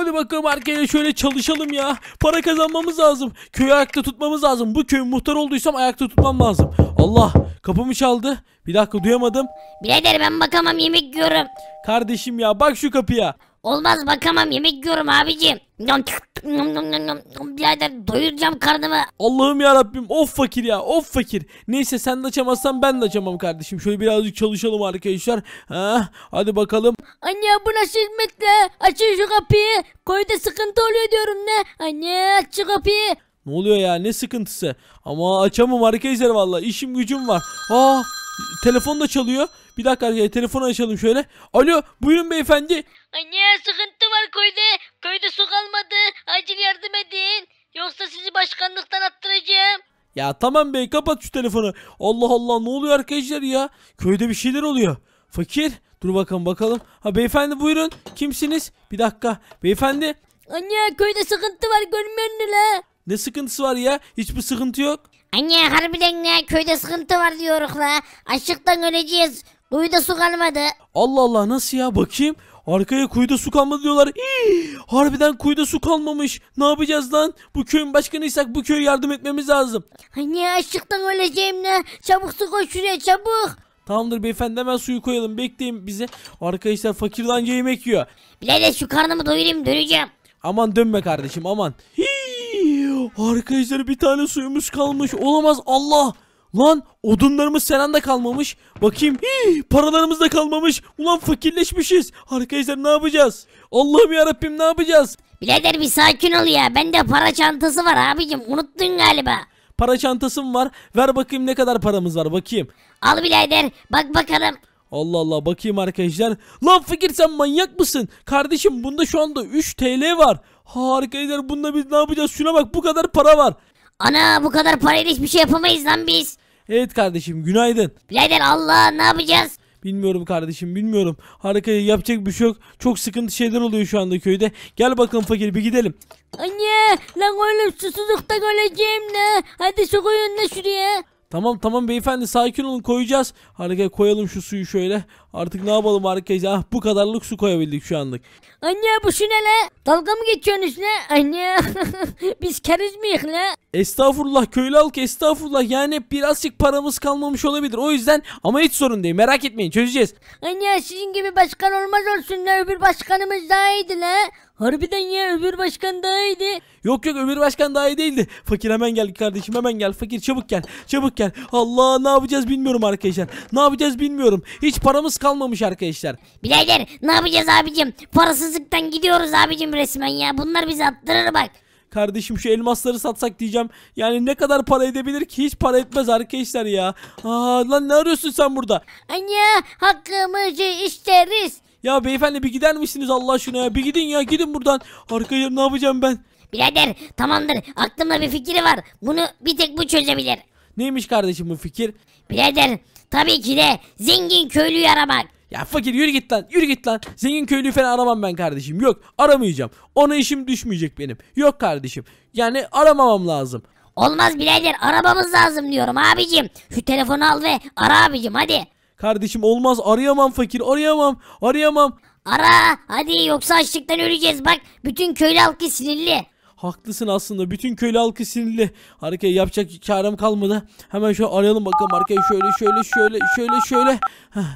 Hadi bakalım arkaya şöyle çalışalım ya. Para kazanmamız lazım. Köyü ayakta tutmamız lazım. Bu köyün muhtar olduysam ayakta tutmam lazım. Allah kapımı çaldı. Bir dakika duyamadım. Birader ben bakamam yemek yiyorum. Kardeşim ya bak şu kapıya. Olmaz bakamam yemek yiyorum abicim. Birader doyuracağım karnımı. Allah'ım ya Rabbim of fakir ya of fakir. Neyse sen de açamazsan ben de açamam kardeşim. Şöyle birazcık çalışalım arkadaşlar. Ha, hadi bakalım. Anne bu nasıl hizmetle? Açın şu kapıyı. Koyda sıkıntı oluyor diyorum ne? Anne aç şu kapıyı. Ne oluyor ya ne sıkıntısı? Ama açamam arkadaşlar valla işim gücüm var. Aa ah! Telefon da çalıyor. Bir dakika arkadaşlar telefonu açalım şöyle. Alo buyurun beyefendi. Anne sıkıntı var köyde. Köyde su kalmadı. Acil yardım edin. Yoksa sizi başkanlıktan attıracağım. Ya tamam bey kapat şu telefonu. Allah Allah ne oluyor arkadaşlar ya? Köyde bir şeyler oluyor. Fakir dur bakalım bakalım. Ha beyefendi buyurun. Kimsiniz? Bir dakika. Beyefendi Anne köyde sıkıntı var görmüyor musun la? ne sıkıntısı var ya? Hiçbir sıkıntı yok. Anne harbiden ne köyde sıkıntı var diyoruz la. Açlıktan öleceğiz. Kuyuda su kalmadı. Allah Allah nasıl ya bakayım. Arkaya kuyuda su kalmadı diyorlar. Hii, harbiden kuyuda su kalmamış. Ne yapacağız lan? Bu köyün başkanıysak bu köye yardım etmemiz lazım. Anne açlıktan öleceğim ne? Çabuk su koş şuraya çabuk. Tamamdır beyefendi hemen suyu koyalım. Bekleyin bize. Arkadaşlar fakirden yemek yiyor. Birader şu karnımı doyurayım döneceğim. Aman dönme kardeşim aman. Hii. Arkadaşlar bir tane suyumuz kalmış. Olamaz Allah. Lan odunlarımız sen anda kalmamış. Bakayım Hii, paralarımız da kalmamış. Ulan fakirleşmişiz. Arkadaşlar ne yapacağız? Allah'ım yarabbim ne yapacağız? Birader bir sakin ol ya. Bende para çantası var abicim. Unuttun galiba. Para çantasım var. Ver bakayım ne kadar paramız var bakayım. Al birader bak bakalım. Allah Allah bakayım arkadaşlar. Lan Fakir sen manyak mısın? Kardeşim bunda şu anda 3 TL var. Harika arkadaşlar bunda biz ne yapacağız? Şuna bak bu kadar para var. Ana bu kadar parayla hiçbir şey yapamayız lan biz. Evet kardeşim günaydın. Birader Allah ne yapacağız? Bilmiyorum kardeşim bilmiyorum. Harika yapacak bir şey yok. Çok sıkıntı şeyler oluyor şu anda köyde. Gel bakalım fakir bir gidelim. Anne lan oğlum susuzluktan öleceğim ne? Hadi sokoyun ne şuraya. Tamam tamam beyefendi sakin olun koyacağız. Harika koyalım şu suyu şöyle. Artık ne yapalım arkadaşlar? Ah bu kadarlık su koyabildik şu anlık. Anne bu şu ne la? Dalga mı geçiyorsun üstüne? Anne biz keriz miyiz la? Estağfurullah köylü halk estağfurullah yani birazcık paramız kalmamış olabilir o yüzden ama hiç sorun değil merak etmeyin çözeceğiz. Anne sizin gibi başkan olmaz olsun la öbür başkanımız daha iyiydi la. Harbiden ya öbür başkan daha iyiydi. Yok yok öbür başkan daha iyi değildi. Fakir hemen gel kardeşim hemen gel. Fakir çabuk gel. Çabuk gel. Allah ne yapacağız bilmiyorum arkadaşlar. Ne yapacağız bilmiyorum. Hiç paramız kalmamış arkadaşlar. Birader ne yapacağız abicim? Parasızlıktan gidiyoruz abicim resmen ya. Bunlar bizi attırır bak. Kardeşim şu elmasları satsak diyeceğim. Yani ne kadar para edebilir ki hiç para etmez arkadaşlar ya. Aa, lan ne arıyorsun sen burada? Anne hakkımızı şey isteriz. Ya beyefendi bir gider misiniz Allah şuna ya? Bir gidin ya gidin buradan. Arkadaşlar ne yapacağım ben? Birader tamamdır aklımda bir fikri var. Bunu bir tek bu çözebilir. Neymiş kardeşim bu fikir? Birader Tabii ki de zengin köylüyü aramak. Ya fakir yürü git lan yürü git lan. Zengin köylüyü falan aramam ben kardeşim. Yok aramayacağım. Ona işim düşmeyecek benim. Yok kardeşim. Yani aramamam lazım. Olmaz birader arabamız lazım diyorum abicim. Şu telefonu al ve ara abicim hadi. Kardeşim olmaz arayamam fakir arayamam arayamam. Ara hadi yoksa açlıktan öleceğiz bak bütün köylü halkı sinirli. Haklısın aslında. Bütün köylü halkı sinirli. Arkaya yapacak çarem kalmadı. Hemen şu arayalım bakalım. Arkaya şöyle şöyle şöyle şöyle şöyle.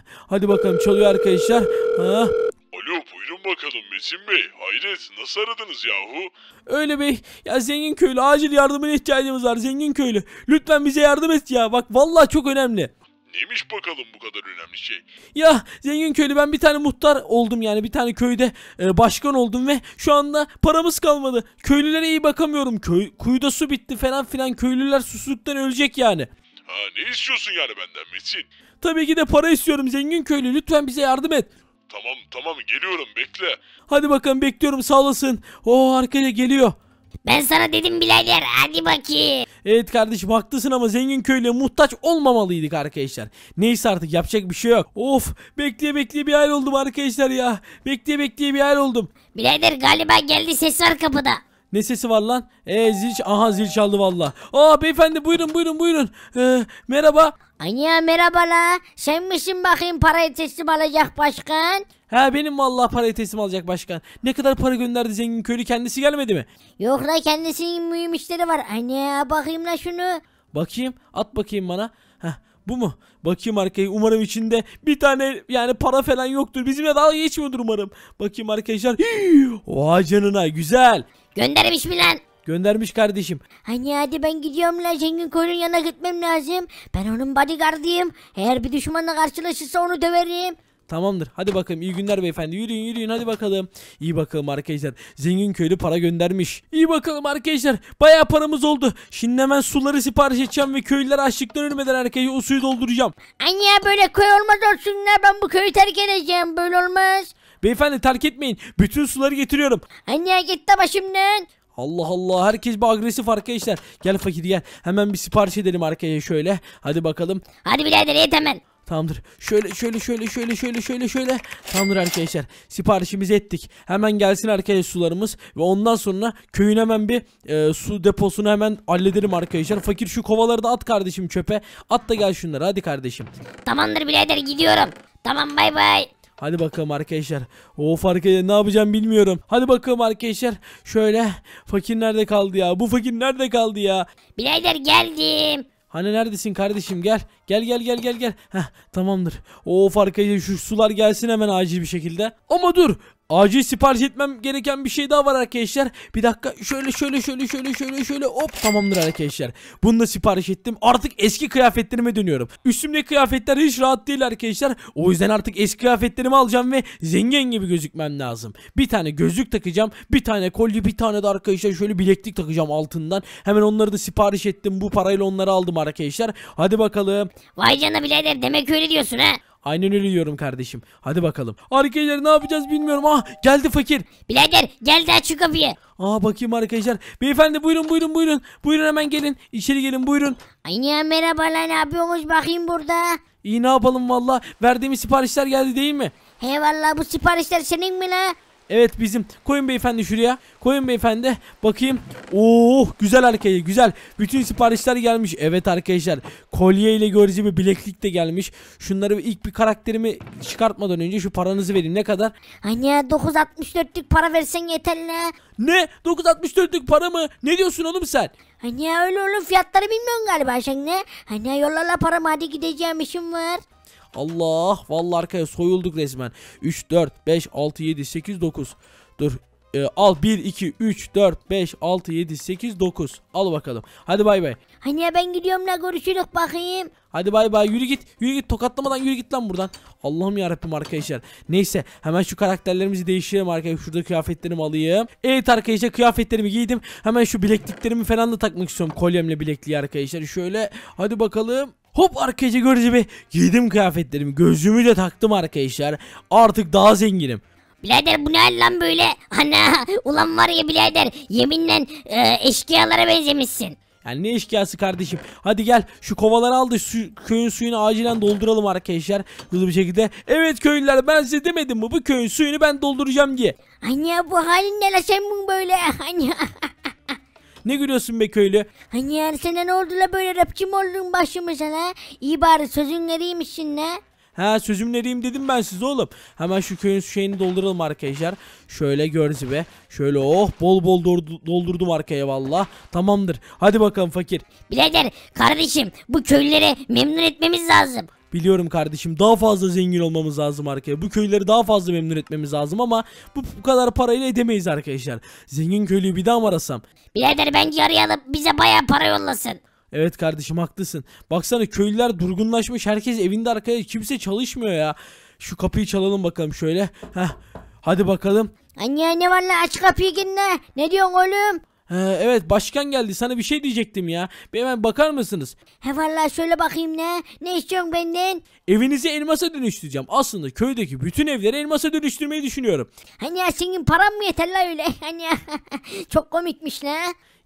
Hadi bakalım çalıyor arkadaşlar. Ha. Alo buyurun bakalım Metin Bey. Hayret nasıl aradınız yahu? Öyle bey. Ya zengin köylü acil yardımına ihtiyacımız var zengin köylü. Lütfen bize yardım et ya. Bak vallahi çok önemli. Neymiş bakalım bu kadar önemli şey? Ya zengin köylü ben bir tane muhtar oldum yani bir tane köyde e, başkan oldum ve şu anda paramız kalmadı. Köylülere iyi bakamıyorum. Köy, kuyuda su bitti falan filan köylüler susuzluktan ölecek yani. Ha ne istiyorsun yani benden Metin? Tabii ki de para istiyorum zengin köylü lütfen bize yardım et. Tamam tamam geliyorum bekle. Hadi bakalım bekliyorum sağ olasın. Oo oh, arkaya geliyor. Ben sana dedim birader hadi bakayım. Evet kardeşim haklısın ama zengin köyle muhtaç olmamalıydık arkadaşlar. Neyse artık yapacak bir şey yok. Of bekleye bekleye bir hal oldum arkadaşlar ya. Bekleye bekleye bir hal oldum. Birader galiba geldi ses var kapıda. Nesesi var lan? Ee zil aha zil çaldı valla. Aa beyefendi buyurun buyurun buyurun. Ee, merhaba. Anya merhaba la. Sen misin bakayım parayı teslim alacak başkan? He benim vallahi parayı teslim alacak başkan. Ne kadar para gönderdi zengin köylü kendisi gelmedi mi? Yok la kendisinin mühim işleri var. Anya bakayım la şunu. Bakayım at bakayım bana. Heh, bu mu? Bakayım arkaya. Umarım içinde bir tane yani para falan yoktur. Bizimle dalga geçmiyordur umarım. Bakayım arkadaşlar. Hii! Oha canına güzel. Göndermiş mi lan? Göndermiş kardeşim. Hani hadi ben gidiyorum lan zengin koyunun yanına gitmem lazım. Ben onun bodyguardıyım. Eğer bir düşmanla karşılaşırsa onu döverim. Tamamdır. Hadi bakalım. İyi günler beyefendi. Yürüyün yürüyün hadi bakalım. İyi bakalım arkadaşlar. Zengin köylü para göndermiş. İyi bakalım arkadaşlar. Baya paramız oldu. Şimdi hemen suları sipariş edeceğim ve köylüler açlıktan ölmeden herkese o suyu dolduracağım. Anne hani böyle köy olmaz olsun Ben bu köyü terk edeceğim. Böyle olmaz. Beyefendi terk etmeyin. Bütün suları getiriyorum. Anne gitti başımdan. Allah Allah herkes bir agresif arkadaşlar. Gel fakir gel. Hemen bir sipariş edelim arkaya şöyle. Hadi bakalım. Hadi birader et hemen. Tamamdır. Şöyle şöyle şöyle şöyle şöyle şöyle şöyle. Tamamdır arkadaşlar. Siparişimizi ettik. Hemen gelsin arkadaşlar sularımız ve ondan sonra köyün hemen bir e, su deposunu hemen hallederim arkadaşlar. Fakir şu kovaları da at kardeşim çöpe. At da gel şunları hadi kardeşim. Tamamdır birader gidiyorum. Tamam bay bay. Hadi bakalım arkadaşlar. O arkadaşlar ne yapacağım bilmiyorum. Hadi bakalım arkadaşlar. Şöyle fakir nerede kaldı ya? Bu fakir nerede kaldı ya? Birader geldim. Hani neredesin kardeşim gel. Gel gel gel gel gel. Heh, tamamdır. O arkadaşlar şu sular gelsin hemen acil bir şekilde. Ama dur Acil sipariş etmem gereken bir şey daha var arkadaşlar. Bir dakika şöyle şöyle şöyle şöyle şöyle şöyle hop tamamdır arkadaşlar. Bunu da sipariş ettim. Artık eski kıyafetlerime dönüyorum. Üstümde kıyafetler hiç rahat değil arkadaşlar. O yüzden artık eski kıyafetlerimi alacağım ve zengin gibi gözükmem lazım. Bir tane gözlük takacağım. Bir tane kolye bir tane de arkadaşlar şöyle bileklik takacağım altından. Hemen onları da sipariş ettim. Bu parayla onları aldım arkadaşlar. Hadi bakalım. Vay canına birader demek öyle diyorsun ha. Aynen öyle diyorum kardeşim. Hadi bakalım. Arkadaşlar ne yapacağız bilmiyorum. Ah geldi fakir. Birader gel de aç şu kapıyı. Aa bakayım arkadaşlar. Beyefendi buyurun buyurun buyurun. Buyurun hemen gelin. İçeri gelin buyurun. Anne merhabalar ne yapıyorsunuz bakayım burada. İyi ne yapalım valla. Verdiğimiz siparişler geldi değil mi? He valla bu siparişler senin mi la? Evet bizim. Koyun beyefendi şuraya. Koyun beyefendi. Bakayım. Oo oh, güzel arkaya güzel. Bütün siparişler gelmiş. Evet arkadaşlar. Kolye ile görücü bir bileklik de gelmiş. Şunları ilk bir karakterimi çıkartmadan önce şu paranızı vereyim. Ne kadar? Anne 9.64'lük para versen yeterli. Ne? 9.64'lük para mı? Ne diyorsun oğlum sen? Anne öyle öyle fiyatları bilmiyorsun galiba sen ne? Anne yollala paramı hadi gideceğim işim var. Allah vallahi arkaya soyulduk resmen. 3 4 5 6 7 8 9. Dur e, al 1 2 3 4 5 6 7 8 9. Al bakalım. Hadi bay bay. Hani ben gidiyorum la görüşürüz bakayım. Hadi bay bay yürü git. Yürü git tokatlamadan yürü git lan buradan. Allah'ım ya Rabbim arkadaşlar. Neyse hemen şu karakterlerimizi değiştirelim arkadaşlar. Şurada kıyafetlerimi alayım. Evet arkadaşlar kıyafetlerimi giydim. Hemen şu bilekliklerimi falan da takmak istiyorum. Kolyemle bilekliği arkadaşlar. Şöyle hadi bakalım. Hop arkadaşlar gördüğünüz gibi giydim kıyafetlerimi. gözümü de taktım arkadaşlar. Artık daha zenginim. Birader bu ne lan böyle? Ana ulan var ya birader yeminle e, eşkıyalara benzemişsin. Yani ne eşkıyası kardeşim. Hadi gel şu kovaları aldı su, köyün suyunu acilen dolduralım arkadaşlar. Hızlı bir şekilde. Evet köylüler ben size demedim mi bu köyün suyunu ben dolduracağım diye. Anne bu halin ne la sen bunu böyle? Anne. Ne gülüyorsun be köylü? Hani yani sana ne oldu la böyle rapçi mi oldun başımıza la? İyi bari sözün nereymişsin la? Ha sözüm nereyim dedim ben size oğlum. Hemen şu köyün şeyini dolduralım arkadaşlar. Şöyle gördü be. Şöyle oh bol bol doldurdum arkaya valla. Tamamdır. Hadi bakalım fakir. Birader kardeşim bu köylüleri memnun etmemiz lazım. Biliyorum kardeşim daha fazla zengin olmamız lazım arkaya. Bu köyleri daha fazla memnun etmemiz lazım ama bu, bu kadar parayla edemeyiz arkadaşlar. Zengin köylüyü bir daha mı arasam? Birader bence arayalım bize baya para yollasın. Evet kardeşim haklısın. Baksana köylüler durgunlaşmış. Herkes evinde arkaya kimse çalışmıyor ya. Şu kapıyı çalalım bakalım şöyle. Heh. Hadi bakalım. Anne ne var lan aç kapıyı gene. Ne diyorsun oğlum? Ee, evet başkan geldi sana bir şey diyecektim ya. Bir hemen bakar mısınız? He valla şöyle bakayım ne? Ne istiyorsun benden? Evinizi elmasa dönüştüreceğim. Aslında köydeki bütün evleri elmasa dönüştürmeyi düşünüyorum. Hani ya senin paran mı yeter la öyle? Hani ya çok komikmiş ne?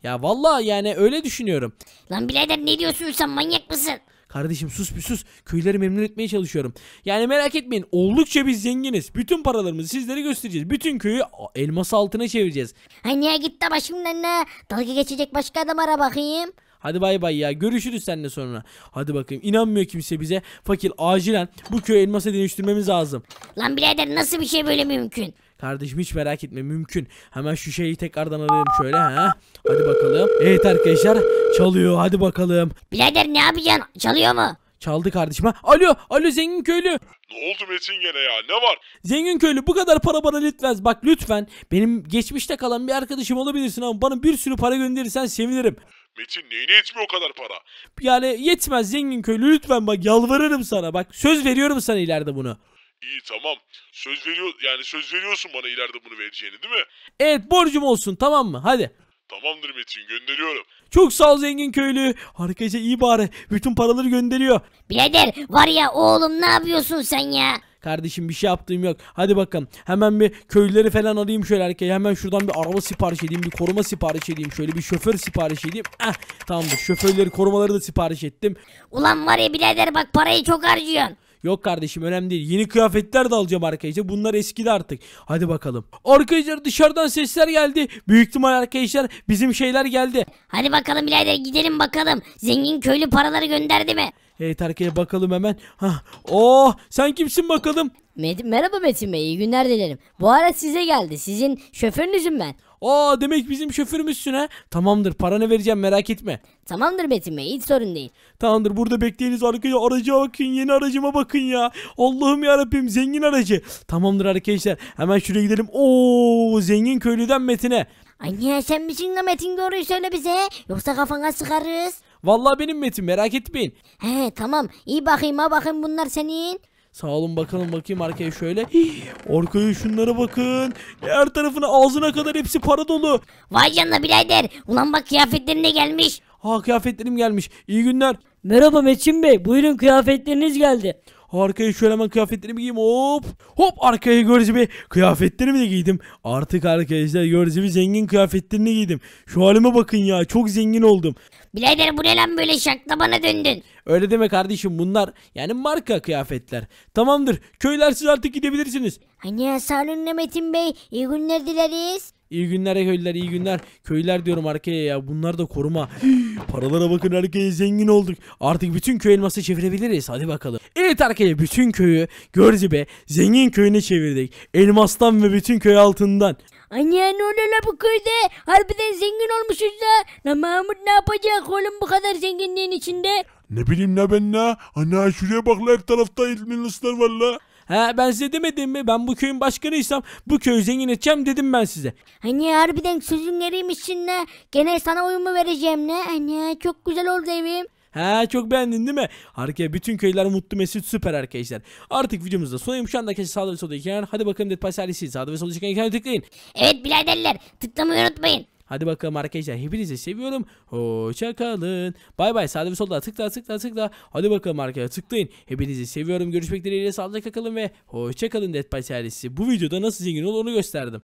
Ya valla yani öyle düşünüyorum. Lan birader ne diyorsun sen manyak mısın? Kardeşim sus bir sus. Köyleri memnun etmeye çalışıyorum. Yani merak etmeyin. Oldukça biz zenginiz. Bütün paralarımızı sizlere göstereceğiz. Bütün köyü elması altına çevireceğiz. Ay niye gitti başımdan ne? Dalga geçecek başka adamlara bakayım. Hadi bay bay ya. Görüşürüz seninle sonra. Hadi bakayım. İnanmıyor kimse bize. Fakir acilen bu köy elmasa dönüştürmemiz lazım. Lan birader nasıl bir şey böyle mümkün? Kardeşim hiç merak etme mümkün. Hemen şu şeyi tekrardan alayım şöyle ha. Hadi bakalım. Evet arkadaşlar çalıyor hadi bakalım. Birader ne yapacaksın? Çalıyor mu? Çaldı kardeşim. Ha? Alo, alo zengin köylü. Ne oldu Metin gene ya? Ne var? Zengin köylü bu kadar para bana lütfen. Bak lütfen benim geçmişte kalan bir arkadaşım olabilirsin ama bana bir sürü para gönderirsen sevinirim. Metin neyine yetmiyor o kadar para? Yani yetmez zengin köylü lütfen bak yalvarırım sana bak söz veriyorum sana ileride bunu. İyi tamam. Söz veriyor yani söz veriyorsun bana ileride bunu vereceğini değil mi? Evet borcum olsun tamam mı hadi. Tamamdır Metin gönderiyorum. Çok sağ ol zengin köylü. Arkadaşlar iyi bari bütün paraları gönderiyor. Birader var ya oğlum ne yapıyorsun sen ya? Kardeşim bir şey yaptığım yok. Hadi bakın, Hemen bir köylüleri falan arayayım şöyle erkeğe. Hemen şuradan bir araba sipariş edeyim. Bir koruma sipariş edeyim. Şöyle bir şoför sipariş edeyim. Eh, tamamdır. Şoförleri korumaları da sipariş ettim. Ulan var ya birader bak parayı çok harcıyorsun. Yok kardeşim önemli değil. Yeni kıyafetler de alacağım arkadaşlar. Bunlar eskidi artık. Hadi bakalım. Arkadaşlar dışarıdan sesler geldi. Büyük ihtimal arkadaşlar bizim şeyler geldi. Hadi bakalım birader gidelim bakalım. Zengin köylü paraları gönderdi mi? Evet arkaya bakalım hemen. Hah. Oh sen kimsin bakalım? Med- Merhaba Metin Bey iyi günler dilerim. Bu ara size geldi. Sizin şoförünüzüm ben. Aa demek bizim şoförümüzsün ha. Tamamdır paranı vereceğim merak etme. Tamamdır Metin Bey hiç sorun değil. Tamamdır burada bekleyiniz arkaya araca bakın yeni aracıma bakın ya. Allah'ım yarabbim zengin aracı. Tamamdır arkadaşlar hemen şuraya gidelim. Oo zengin köylüden Metin'e. Anne sen misin de Metin doğruyu söyle bize yoksa kafana sıkarız. Vallahi benim Metin merak etmeyin. He tamam iyi bakayım ha bakayım bunlar senin. Sağ olun bakalım bakayım arkaya şöyle. Hii, şunlara bakın. Her tarafına ağzına kadar hepsi para dolu. Vay canına birader. Ulan bak kıyafetlerin de gelmiş. Ha kıyafetlerim gelmiş. İyi günler. Merhaba Metin Bey. Buyurun kıyafetleriniz geldi. Arkaya şöyle hemen kıyafetlerimi giyeyim. Hop. Hop arkaya görücü kıyafetlerimi de giydim. Artık arkadaşlar görücü zengin kıyafetlerini giydim. Şu halime bakın ya. Çok zengin oldum. Birader bu ne lan böyle şakla bana döndün. Öyle deme kardeşim bunlar yani marka kıyafetler. Tamamdır köyler siz artık gidebilirsiniz. Hani Hasan'ın Metin Bey iyi günler dileriz. İyi günler ya köylüler iyi günler. Köylüler diyorum arkaya ya bunlar da koruma. paralara bakın arkaya zengin olduk. Artık bütün köy elması çevirebiliriz hadi bakalım. Evet arkaya bütün köyü gördü be zengin köyüne çevirdik. Elmastan ve bütün köy altından. Anne ne oluyor bu köyde? Harbiden zengin olmuşuz da. Lan Mahmut ne yapacak oğlum bu kadar zenginliğin içinde? Ne bileyim ne ben ne? Ana şuraya bak her tarafta elmaslar var la. He ben size demedim mi? Ben bu köyün başkanıysam bu köyü zengin edeceğim dedim ben size. Hani harbiden sözün eriymişsin ne? Gene sana uyumu vereceğim ne? Hani çok güzel oldu evim. He çok beğendin değil mi? Harika bütün köyler mutlu mesut süper arkadaşlar. Artık videomuzda sonuyum. Şu anda kesin sağda ve solda iken. Hadi bakalım Dead Pie serisi. Sağda ve solda iken tıklayın. Evet biraderler tıklamayı unutmayın. Hadi bakalım arkadaşlar hepinizi seviyorum. Hoşçakalın. Bay bay sağda ve solda tıkla tıkla tıkla. Hadi bakalım arkadaşlar tıklayın. Hepinizi seviyorum. Görüşmek dileğiyle sağlıcakla kalın ve hoşçakalın Dead by serisi. Bu videoda nasıl zengin olur onu gösterdim.